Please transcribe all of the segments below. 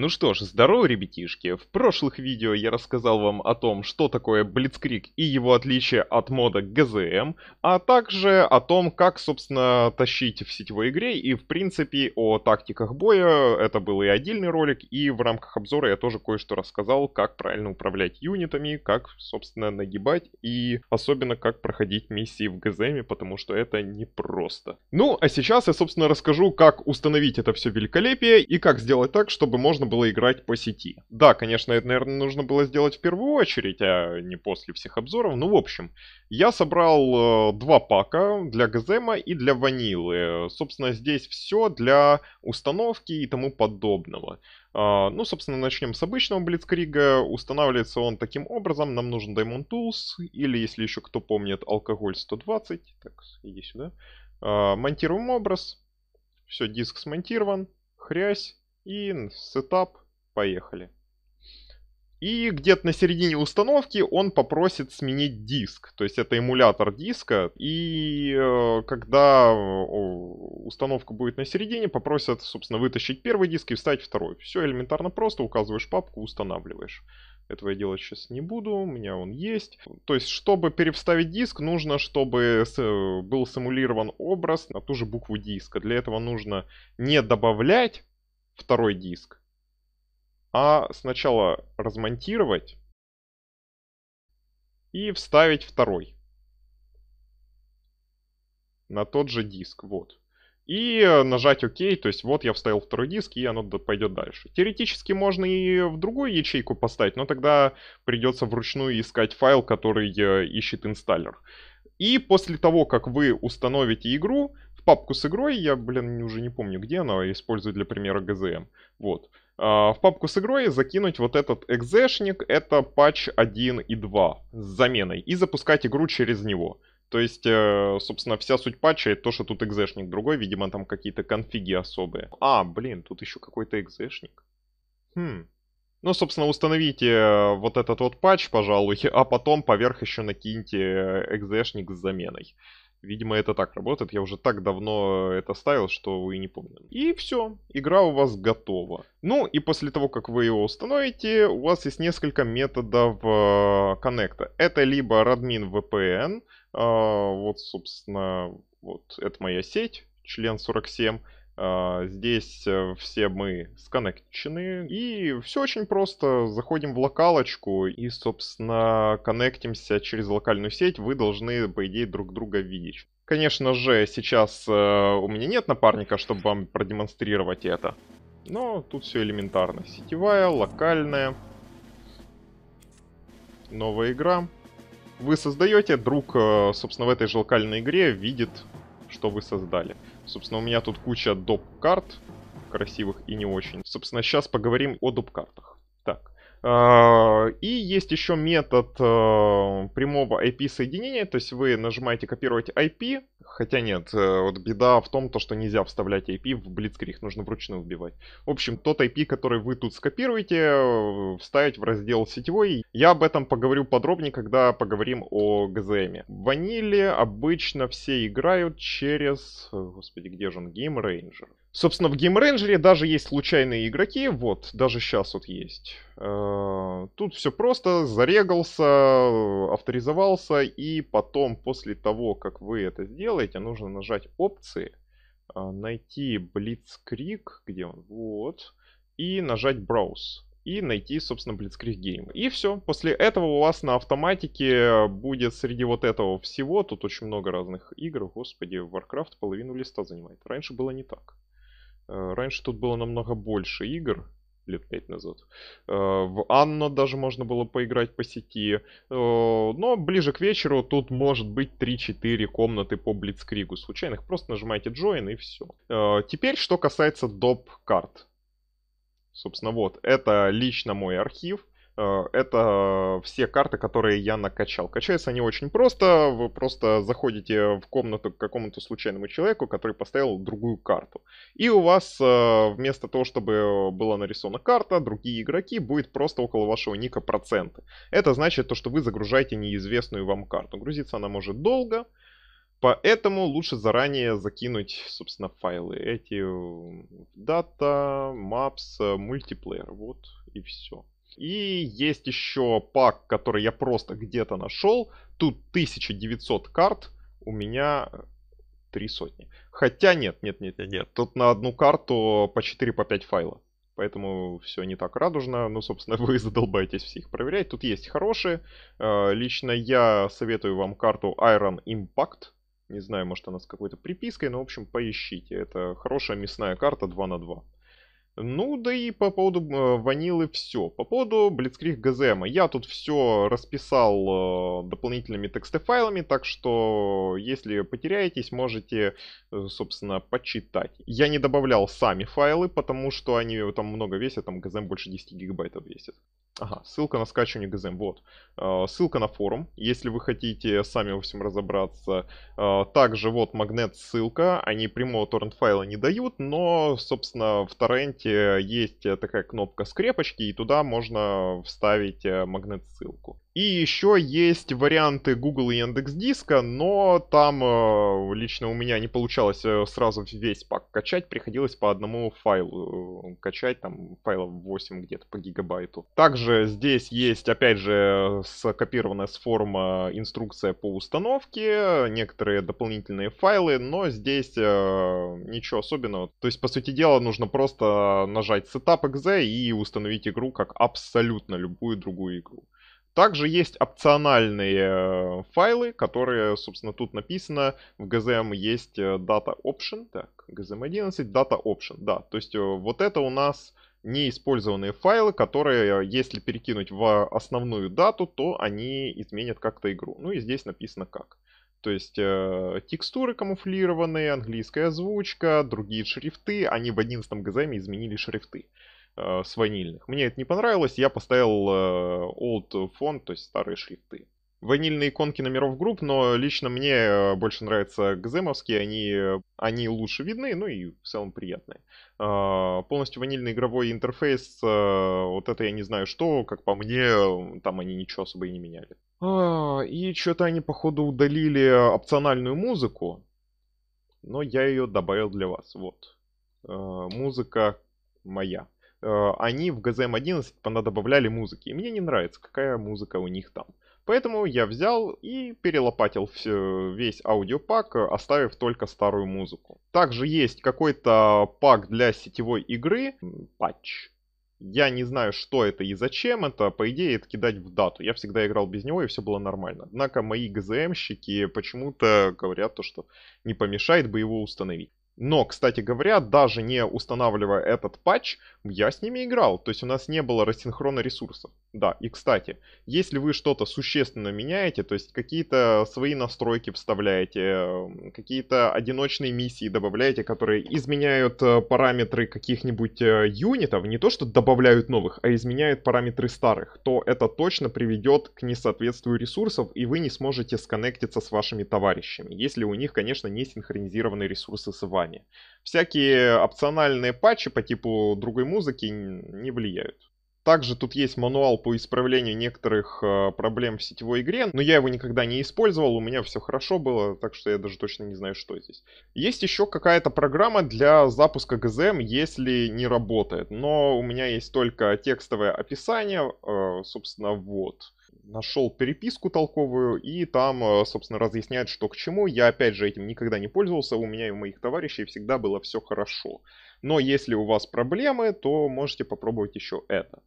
Ну что ж, здорово, ребятишки! В прошлых видео я рассказал вам о том, что такое Блицкрик и его отличие от мода ГЗМ, а также о том, как, собственно, тащить в сетевой игре и, в принципе, о тактиках боя. Это был и отдельный ролик, и в рамках обзора я тоже кое-что рассказал, как правильно управлять юнитами, как, собственно, нагибать и особенно как проходить миссии в ГЗМе, потому что это непросто. Ну, а сейчас я, собственно, расскажу, как установить это все великолепие и как сделать так, чтобы можно было играть по сети. Да, конечно, это, наверное, нужно было сделать в первую очередь, а не после всех обзоров. Ну, в общем, я собрал э, два пака для Газема и для Ванилы. Собственно, здесь все для установки и тому подобного. А, ну, собственно, начнем с обычного Блицкрига. Устанавливается он таким образом. Нам нужен Diamond Tools, или, если еще кто помнит, алкоголь 120. Так, иди сюда. А, монтируем образ. Все, диск смонтирован. Хрясь и сетап, поехали. И где-то на середине установки он попросит сменить диск. То есть это эмулятор диска. И э, когда установка будет на середине, попросят, собственно, вытащить первый диск и вставить второй. Все элементарно просто. Указываешь папку, устанавливаешь. Этого я делать сейчас не буду, у меня он есть. То есть, чтобы перевставить диск, нужно, чтобы э, был симулирован образ на ту же букву диска. Для этого нужно не добавлять второй диск, а сначала размонтировать и вставить второй на тот же диск, вот. И нажать ОК, то есть вот я вставил второй диск, и оно пойдет дальше. Теоретически можно и в другую ячейку поставить, но тогда придется вручную искать файл, который э, ищет инсталлер. И после того, как вы установите игру, папку с игрой, я, блин, уже не помню, где но использую для примера ГЗМ. Вот. Uh, в папку с игрой закинуть вот этот экзешник, это патч 1 и 2 с заменой, и запускать игру через него. То есть, э, собственно, вся суть патча это то, что тут экзешник другой, видимо, там какие-то конфиги особые. А, блин, тут еще какой-то экзешник. Хм. Ну, собственно, установите э, вот этот вот патч, пожалуй, а потом поверх еще накиньте э, экзешник с заменой. Видимо, это так работает. Я уже так давно это ставил, что вы не помню. И все, игра у вас готова. Ну и после того, как вы его установите, у вас есть несколько методов э, коннекта. Это либо Radmin VPN, э, вот, собственно, вот это моя сеть, член 47. А, здесь э, все мы сконнекчены. И все очень просто. Заходим в локалочку и, собственно, коннектимся через локальную сеть. Вы должны, по идее, друг друга видеть. Конечно же, сейчас э, у меня нет напарника, чтобы вам продемонстрировать это. Но тут все элементарно. Сетевая, локальная. Новая игра. Вы создаете, друг, э, собственно, в этой же локальной игре видит, что вы создали. Собственно, у меня тут куча доп-карт, красивых и не очень. Собственно, сейчас поговорим о доп-картах. Так. А, и есть еще метод э, прямого IP-соединения, то есть вы нажимаете копировать IP, Хотя нет, э, вот беда в том, то, что нельзя вставлять IP в Blitzkrieg, нужно вручную вбивать. В общем, тот IP, который вы тут скопируете, э, вставить в раздел сетевой. Я об этом поговорю подробнее, когда поговорим о GZM. Ванили обычно все играют через... Э, господи, где же он? Game Ranger. Собственно, в геймрейнджере даже есть случайные игроки, вот, даже сейчас вот есть. Э, тут все просто, зарегался, авторизовался, и потом, после того, как вы это сделаете, нужно нажать опции, э, найти Blitzkrieg, где он, вот, и нажать Browse. И найти, собственно, Blitzkrieg Game. И все. После этого у вас на автоматике будет среди вот этого всего, тут очень много разных игр, господи, Warcraft половину листа занимает. Раньше было не так. Э, раньше тут было намного больше игр, лет пять назад. Э, в Анно даже можно было поиграть по сети. Э, но ближе к вечеру тут может быть 3-4 комнаты по Блицкригу случайных. Просто нажимаете Join и все. Теперь, что касается доп. карт. Собственно, вот, это лично мой архив. Э, это все карты, которые я накачал. Качаются они очень просто. Вы просто заходите в комнату к какому-то случайному человеку, который поставил другую карту. И у вас э, вместо того, чтобы была нарисована карта, другие игроки, будет просто около вашего ника проценты. Это значит то, что вы загружаете неизвестную вам карту. Грузиться она может долго, Поэтому лучше заранее закинуть, собственно, файлы. Эти дата, maps, э, мультиплеер. Вот и все. И есть еще пак, который я просто где-то нашел. Тут 1900 карт, у меня э, три сотни. Хотя нет, нет, нет, нет, нет. Тут на одну карту по 4, по 5 файла. Поэтому все не так радужно. Ну, собственно, вы задолбаетесь всех проверять. Тут есть хорошие. Э, лично я советую вам карту Iron Impact. Не знаю, может она с какой-то припиской, но, в общем, поищите. Это хорошая мясная карта 2 на 2. Ну, да и по поводу э, ванилы все. По поводу Blitzkrieg GZM. Я тут все расписал э, дополнительными текстофайлами, так что если потеряетесь, можете, э, собственно, почитать. Я не добавлял сами файлы, потому что они там много весят, там GZM больше 10 гигабайтов весит. Ага, ссылка на скачивание GZM, вот. Ссылка на форум, если вы хотите сами во всем разобраться. Также вот магнет ссылка, они прямого торрент файла не дают, но, собственно, в торренте Э, есть э, такая кнопка скрепочки, и туда можно вставить э, магнит-ссылку. И еще есть варианты Google и Яндекс Диска, но там э, лично у меня не получалось э, сразу весь пак качать, приходилось по одному файлу э, качать, там файлов 8 где-то по гигабайту. Также здесь есть, опять же, скопированная с форума инструкция по установке, некоторые дополнительные файлы, но здесь э, ничего особенного. То есть, по сути дела, нужно просто нажать Setup.exe и установить игру как абсолютно любую другую игру. Также есть опциональные э, файлы, которые, собственно, тут написано. В GZM есть э, data option. Так, GZM11, data option, да. То есть э, вот это у нас неиспользованные файлы, которые, если перекинуть в основную дату, то они изменят как-то игру. Ну и здесь написано как. То есть э, текстуры камуфлированные, английская озвучка, другие шрифты. Они в 11 ГЗМ изменили шрифты. Э, с ванильных. Мне это не понравилось, я поставил э, old font, то есть старые шрифты. Ванильные иконки номеров групп, но лично мне э, больше нравятся гземовские, они, они лучше видны, ну и в целом приятные. полностью ванильный игровой интерфейс, вот это я не знаю что, как по мне, там они ничего особо и не меняли. А, и что-то они, походу, удалили опциональную музыку, но я ее добавил для вас. Вот. музыка моя. Э, они в gzm 11 понадобавляли музыки. И мне не нравится, какая музыка у них там. Поэтому я взял и перелопатил все, весь аудиопак, э, оставив только старую музыку. Также есть какой-то пак для сетевой игры, патч. Я не знаю, что это и зачем это, по идее, это кидать в дату. Я всегда играл без него, и все было нормально. Однако мои ГЗМщики почему-то говорят то, что не помешает бы его установить. Но, кстати говоря, даже не устанавливая этот патч, я с ними играл. То есть у нас не было рассинхрона ресурсов. Да, и кстати, если вы что-то существенно меняете, то есть какие-то свои настройки вставляете, эм, какие-то одиночные миссии добавляете, которые изменяют э, параметры каких-нибудь э, юнитов, не то что добавляют новых, а изменяют параметры старых, то это точно приведет к несоответствию ресурсов, и вы не сможете сконнектиться с вашими товарищами, если у них, конечно, не синхронизированы ресурсы с вами плане. Всякие опциональные патчи по типу другой музыки не влияют. Также тут есть мануал по исправлению некоторых э, проблем в сетевой игре, но я его никогда не использовал, у меня все хорошо было, так что я даже точно не знаю, что здесь. Есть еще какая-то программа для запуска GZM, если не работает, но у меня есть только текстовое описание, э, собственно, вот нашел переписку толковую, и там, э, собственно, разъясняет, что к чему. Я, опять же, этим никогда не пользовался, у меня и у моих товарищей всегда было все хорошо. Но если у вас проблемы, то можете попробовать еще это.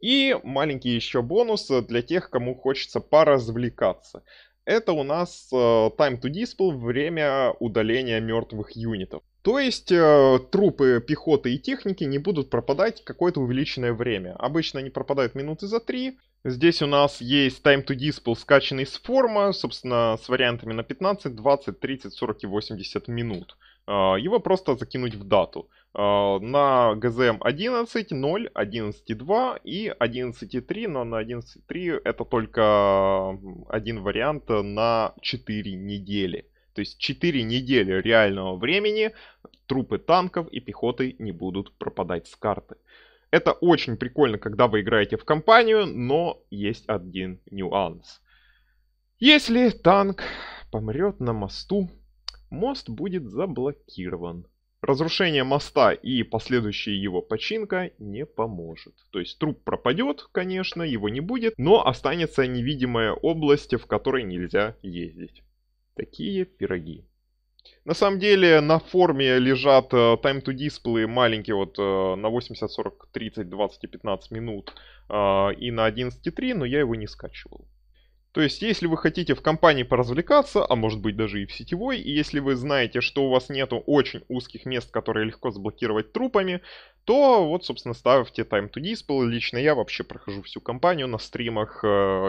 И маленький еще бонус э, для тех, кому хочется поразвлекаться. Это у нас э, time to display, время удаления мертвых юнитов. То есть э, трупы пехоты и техники не будут пропадать какое-то увеличенное время. Обычно они пропадают минуты за три, Здесь у нас есть time to display, скачанный с форма, собственно, с вариантами на 15, 20, 30, 40 и 80 минут. А, его просто закинуть в дату. А, на GZM 11, 0, 11, 2 и 11, 3, но на 11, 3 это только один вариант на 4 недели. То есть 4 недели реального времени трупы танков и пехоты не будут пропадать с карты. Это очень прикольно, когда вы играете в компанию, но есть один нюанс. Если танк помрет на мосту, мост будет заблокирован. Разрушение моста и последующая его починка не поможет. То есть труп пропадет, конечно, его не будет, но останется невидимая область, в которой нельзя ездить. Такие пироги. На самом деле на форме лежат time to display маленькие вот э, на 80, 40, 30, 20 и 15 минут э, и на 11.3, но я его не скачивал. То есть, если вы хотите в компании поразвлекаться, а может быть даже и в сетевой, и если вы знаете, что у вас нету очень узких мест, которые легко заблокировать трупами, то вот, собственно, ставьте Time to Display. Лично я вообще прохожу всю компанию на стримах э,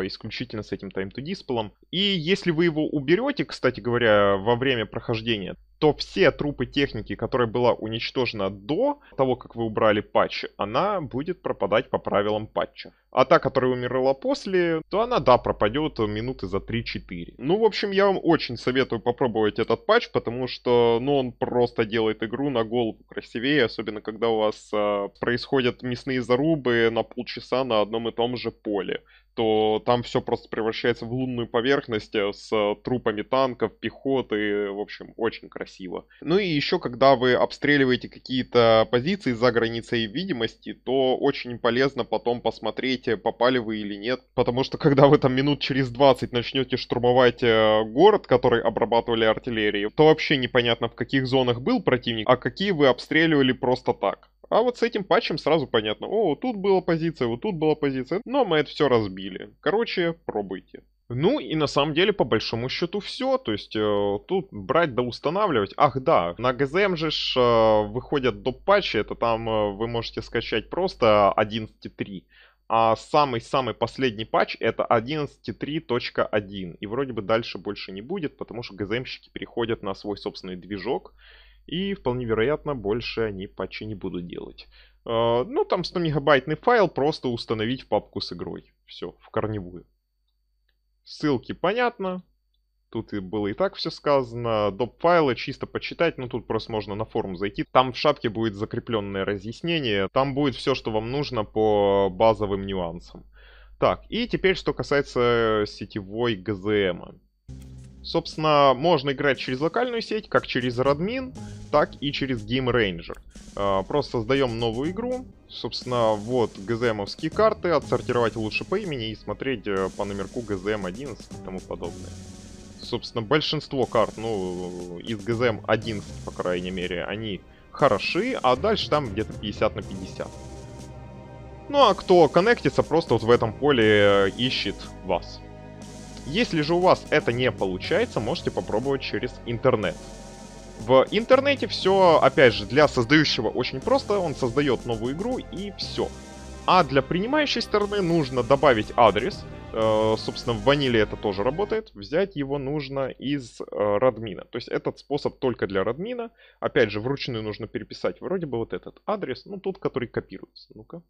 исключительно с этим Time to Display. И если вы его уберете, кстати говоря, во время прохождения, то все трупы техники, которая была уничтожена до того, как вы убрали патч, она будет пропадать по правилам патча. А та, которая умерла после, то она, да, пропадет минуты за 3-4. Ну, в общем, я вам очень советую попробовать этот патч, потому что, ну, он просто делает игру на голову красивее, особенно когда у вас э, происходят мясные зарубы на полчаса на одном и том же поле то там все просто превращается в лунную поверхность э, с э, трупами танков, пехоты, в общем, очень красиво. Ну и еще, когда вы обстреливаете какие-то позиции за границей видимости, то очень полезно потом посмотреть, э, попали вы или нет, потому что когда вы там минут через 20 начнете штурмовать город, который обрабатывали артиллерии, то вообще непонятно, в каких зонах был противник, а какие вы обстреливали просто так. А вот с этим патчем сразу понятно. О, тут была позиция, вот тут была позиция. Но мы это все разбили. Короче, пробуйте. Ну и на самом деле по большому счету все, то есть э, тут брать да устанавливать. Ах да, на GZM же ж, э, выходят доп патчи, это там э, вы можете скачать просто 11.3 а самый-самый последний патч это 11.3.1. И вроде бы дальше больше не будет, потому что ГЗМщики переходят на свой собственный движок и вполне вероятно больше они патчи не будут делать. А, ну, там 100 мегабайтный файл просто установить в папку с игрой. Все, в корневую. Ссылки понятно. Тут и было и так все сказано. Доп файлы чисто почитать. Ну, тут просто можно на форум зайти. Там в шапке будет закрепленное разъяснение. Там будет все, что вам нужно по базовым нюансам. Так, и теперь, что касается сетевой ГЗМа. Собственно, можно играть через локальную сеть, как через Radmin, так и через Game Ranger. А, просто создаем новую игру. Собственно, вот ГЗМовские карты, отсортировать лучше по имени и смотреть э, по номерку ГЗМ 11 и тому подобное. Собственно, большинство карт, ну, из ГЗМ 11, по крайней мере, они хороши, а дальше там где-то 50 на 50. Ну а кто коннектится, просто вот в этом поле э, ищет вас. Если же у вас это не получается, можете попробовать через интернет. В интернете все, опять же, для создающего очень просто, он создает новую игру и все. А для принимающей стороны нужно добавить адрес, э, собственно, в ваниле это тоже работает, взять его нужно из э, радмина. То есть этот способ только для радмина. Опять же, вручную нужно переписать вроде бы вот этот адрес, ну тот, который копируется. Ну-ка.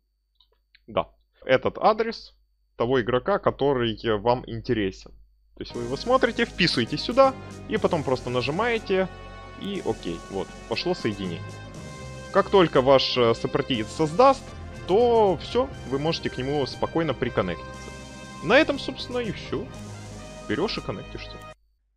Да, этот адрес, того игрока, который э, вам интересен. То есть вы его смотрите, вписываете сюда, и потом просто нажимаете, и окей, вот, пошло соединение. Как только ваш э, сопротивец создаст, то все, вы можете к нему спокойно приконнектиться. На этом, собственно, и все. Берешь и коннектишься.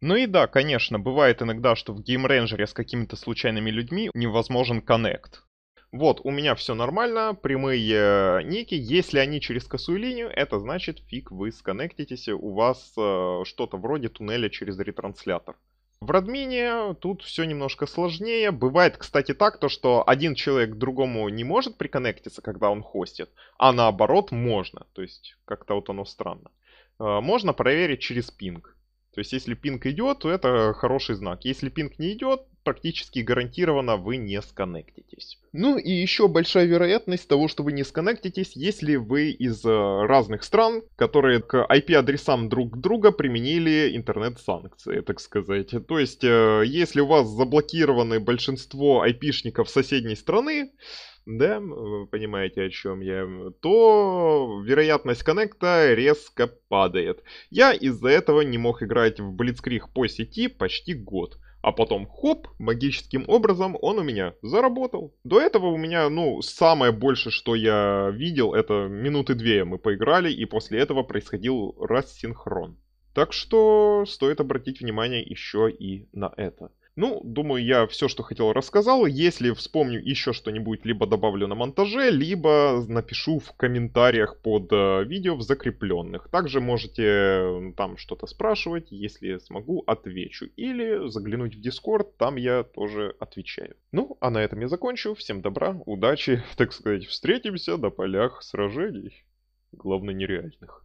Ну и да, конечно, бывает иногда, что в геймрейнджере с какими-то случайными людьми невозможен коннект вот, у меня все нормально, прямые э, ники, если они через косую линию, это значит фиг вы сконнектитесь, у вас э, что-то вроде туннеля через ретранслятор. В Радмине тут все немножко сложнее. Бывает, кстати, так, то, что один человек к другому не может приконнектиться, когда он хостит, а наоборот можно. То есть как-то вот оно странно. Э, можно проверить через пинг. То есть если пинг идет, то это хороший знак. Если пинг не идет, практически гарантированно вы не сконнектитесь. Ну и еще большая вероятность того, что вы не сконнектитесь, если вы из э, разных стран, которые к IP-адресам друг друга применили интернет-санкции, так сказать. То есть, э, если у вас заблокированы большинство IP-шников соседней страны, да, понимаете, о чем я, то вероятность коннекта резко падает. Я из-за этого не мог играть в Blitzkrieg по сети почти год а потом хоп, магическим образом он у меня заработал. До этого у меня, ну, самое больше, что я видел, это минуты две мы поиграли, и после этого происходил рассинхрон. Так что стоит обратить внимание еще и на это. Ну, думаю, я все, что хотел, рассказал. Если вспомню еще что-нибудь, либо добавлю на монтаже, либо напишу в комментариях под э, видео в закрепленных. Также можете там что-то спрашивать, если смогу, отвечу. Или заглянуть в Discord, там я тоже отвечаю. Ну, а на этом я закончу. Всем добра, удачи, так сказать, встретимся на полях сражений. Главное, нереальных.